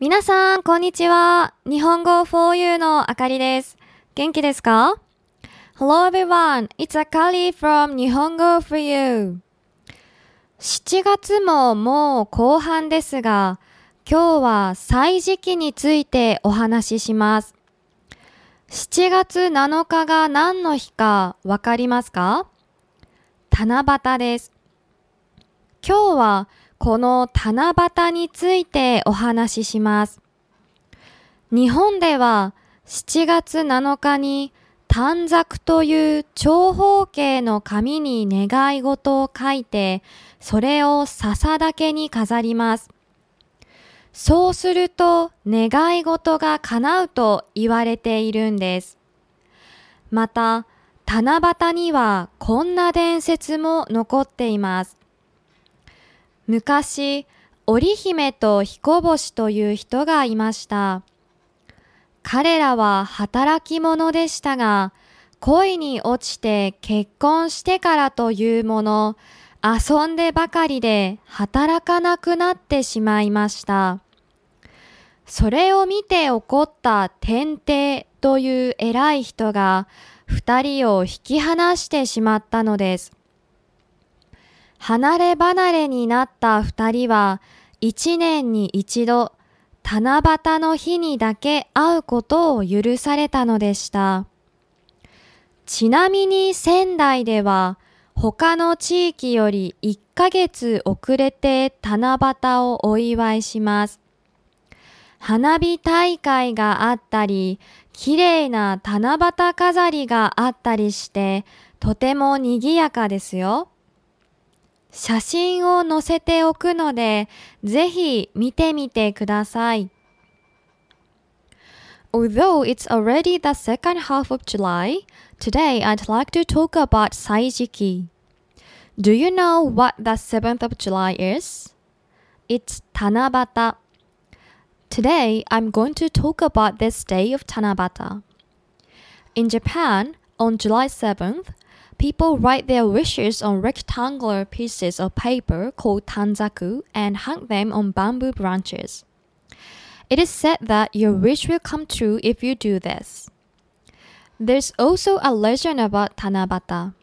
皆さん、こんにちは。日本語 4U のあかりです。元気ですか ?Hello everyone, it's Akari from 日本語 4U。7月ももう後半ですが、今日は歳時期についてお話しします。7月7日が何の日かわかりますか七夕です。今日はこの七夕についてお話しします。日本では7月7日に短冊という長方形の紙に願い事を書いて、それを笹けに飾ります。そうすると願い事が叶うと言われているんです。また、七夕にはこんな伝説も残っています。昔、織姫と彦星という人がいました。彼らは働き者でしたが、恋に落ちて結婚してからというもの、遊んでばかりで働かなくなってしまいました。それを見て怒った天帝という偉い人が二人を引き離してしまったのです。離れ離れになった二人は、一年に一度、七夕の日にだけ会うことを許されたのでした。ちなみに仙台では、他の地域より1ヶ月遅れて七夕をお祝いします。花火大会があったり、綺麗な七夕飾りがあったりして、とても賑やかですよ。写真を載せておくので、ぜひ見てみてください。Although it's already the second half of July, today I'd like to talk about Saijiki. Do you know what the 7th of July is? It's Tanabata. Today I'm going to talk about this day of Tanabata. In Japan, on July 7th, People write their wishes on rectangular pieces of paper called tanzaku and hang them on bamboo branches. It is said that your wish will come true if you do this. There's also a legend about Tanabata.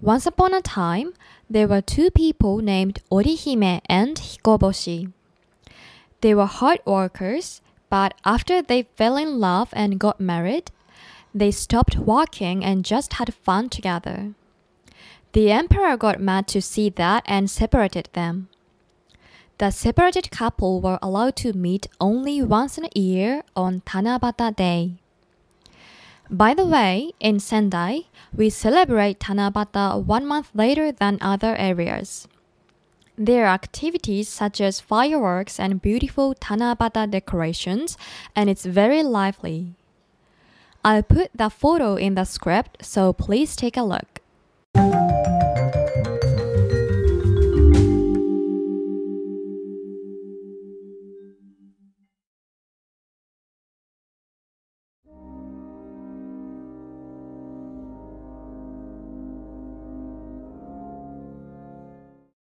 Once upon a time, there were two people named Orihime and Hikoboshi. They were hard workers, but after they fell in love and got married, they stopped walking and just had fun together. The emperor got mad to see that and separated them. The separated couple were allowed to meet only once in a year on Tanabata Day. By the way, in Sendai, we celebrate Tanabata one month later than other areas. There are activities such as fireworks and beautiful Tanabata decorations, and it's very lively. I'll put the photo in the script, so please take a look.